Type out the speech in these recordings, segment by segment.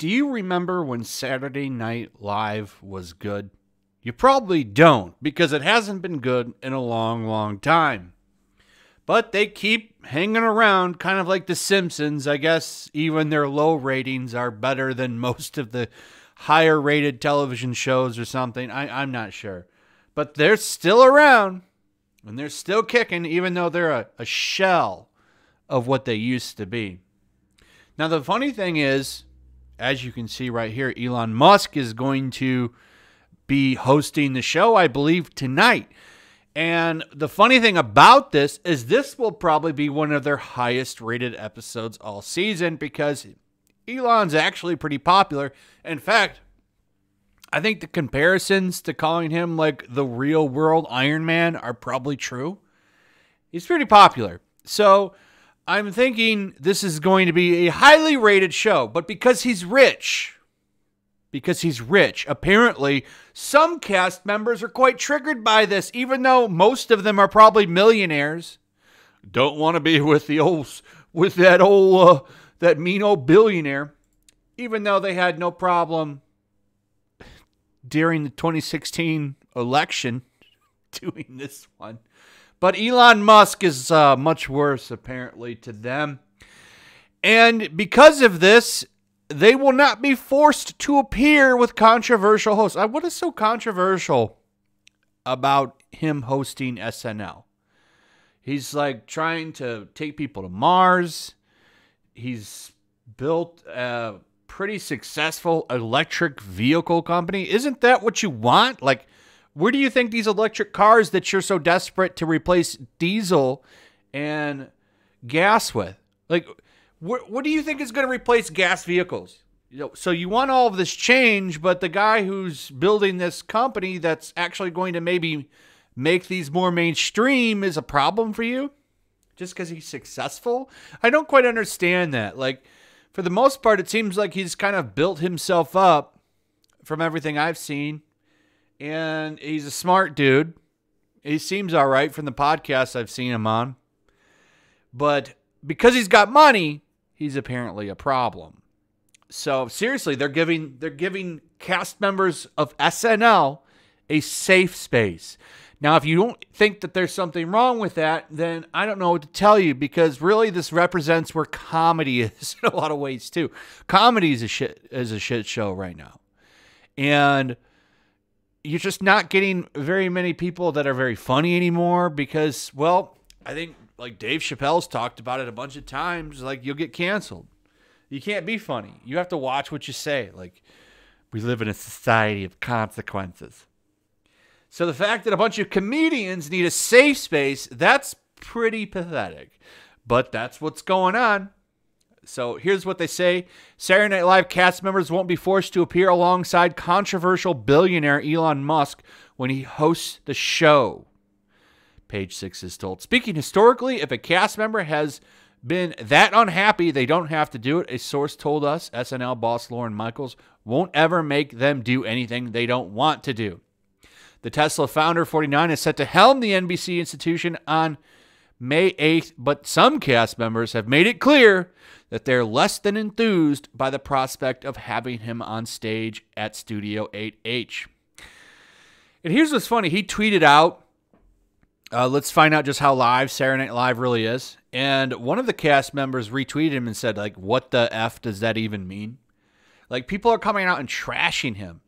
Do you remember when Saturday Night Live was good? You probably don't, because it hasn't been good in a long, long time. But they keep hanging around, kind of like The Simpsons. I guess even their low ratings are better than most of the higher rated television shows or something. I, am not sure. But they're still around and they're still kicking, even though they're a, a shell of what they used to be. Now, the funny thing is, as you can see right here, Elon Musk is going to be hosting the show, I believe, tonight. And the funny thing about this is, this will probably be one of their highest rated episodes all season because Elon's actually pretty popular. In fact, I think the comparisons to calling him like the real world Iron Man are probably true. He's pretty popular. So I'm thinking this is going to be a highly rated show, but because he's rich, because he's rich, apparently some cast members are quite triggered by this, even though most of them are probably millionaires. Don't want to be with the old, with that old, uh, that mean old billionaire, even though they had no problem during the 2016 election doing this one. But Elon Musk is uh, much worse, apparently, to them. And because of this, they will not be forced to appear with controversial hosts. Uh, what is so controversial about him hosting SNL? He's like trying to take people to Mars. He's built a pretty successful electric vehicle company. Isn't that what you want? Like, where do you think these electric cars that you're so desperate to replace diesel and gas with? Like, what do you think is going to replace gas vehicles? You know, so you want all of this change, but the guy who's building this company that's actually going to maybe make these more mainstream is a problem for you just because he's successful. I don't quite understand that. Like, for the most part, it seems like he's kind of built himself up from everything I've seen and he's a smart dude. He seems all right from the podcast I've seen him on. But because he's got money, he's apparently a problem. So seriously, they're giving they're giving cast members of SNL a safe space. Now, if you don't think that there's something wrong with that, then I don't know what to tell you because really this represents where comedy is in a lot of ways too. Comedy is a shit is a shit show right now. And you're just not getting very many people that are very funny anymore because, well, I think like Dave Chappelle's talked about it a bunch of times. Like you'll get canceled. You can't be funny. You have to watch what you say. Like we live in a society of consequences. So the fact that a bunch of comedians need a safe space, that's pretty pathetic. But that's what's going on. So here's what they say Saturday Night Live cast members won't be forced to appear alongside controversial billionaire Elon Musk when he hosts the show. Page six is told. Speaking historically, if a cast member has been that unhappy they don't have to do it, a source told us SNL boss Lauren Michaels won't ever make them do anything they don't want to do. The Tesla founder, 49, is set to helm the NBC institution on May 8th, but some cast members have made it clear that they're less than enthused by the prospect of having him on stage at Studio 8H. And here's what's funny he tweeted out, uh, let's find out just how live Saturday Night Live really is. And one of the cast members retweeted him and said, like, what the F does that even mean? Like, people are coming out and trashing him.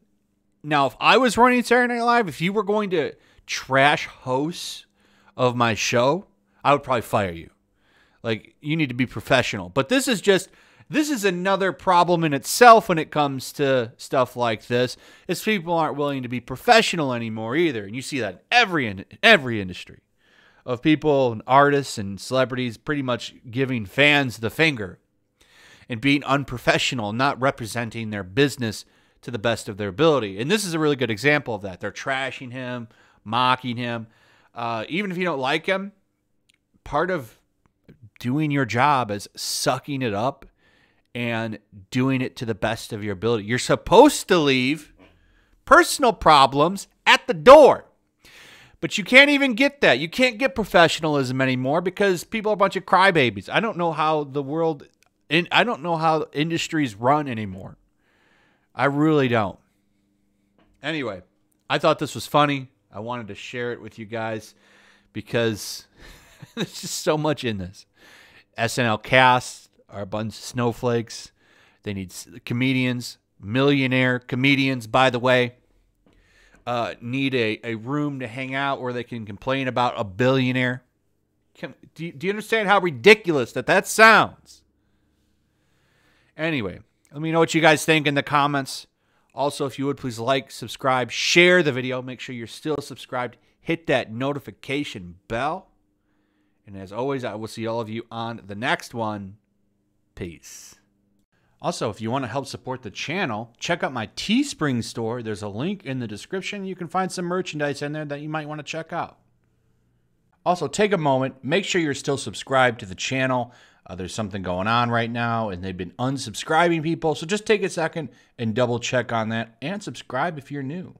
Now, if I was running Saturday Night Live, if you were going to trash hosts of my show, I would probably fire you. Like you need to be professional. But this is just this is another problem in itself when it comes to stuff like this. Is people aren't willing to be professional anymore either, and you see that in every in every industry of people and artists and celebrities pretty much giving fans the finger and being unprofessional, not representing their business to the best of their ability. And this is a really good example of that. They're trashing him, mocking him. Uh, even if you don't like him, part of doing your job is sucking it up and doing it to the best of your ability. You're supposed to leave personal problems at the door. But you can't even get that. You can't get professionalism anymore because people are a bunch of crybabies. I don't know how the world and I don't know how industries run anymore. I really don't. Anyway, I thought this was funny. I wanted to share it with you guys because There's just so much in this. SNL cast are a bunch of snowflakes. They need comedians, millionaire comedians, by the way. Uh, need a, a room to hang out where they can complain about a billionaire. Can, do, you, do you understand how ridiculous that that sounds? Anyway, let me know what you guys think in the comments. Also, if you would please like, subscribe, share the video. Make sure you're still subscribed. Hit that notification bell. And as always, I will see all of you on the next one. Peace. Also, if you want to help support the channel, check out my Teespring store. There's a link in the description. You can find some merchandise in there that you might want to check out. Also, take a moment, make sure you're still subscribed to the channel. Uh, there's something going on right now, and they've been unsubscribing people. So just take a second and double check on that and subscribe if you're new.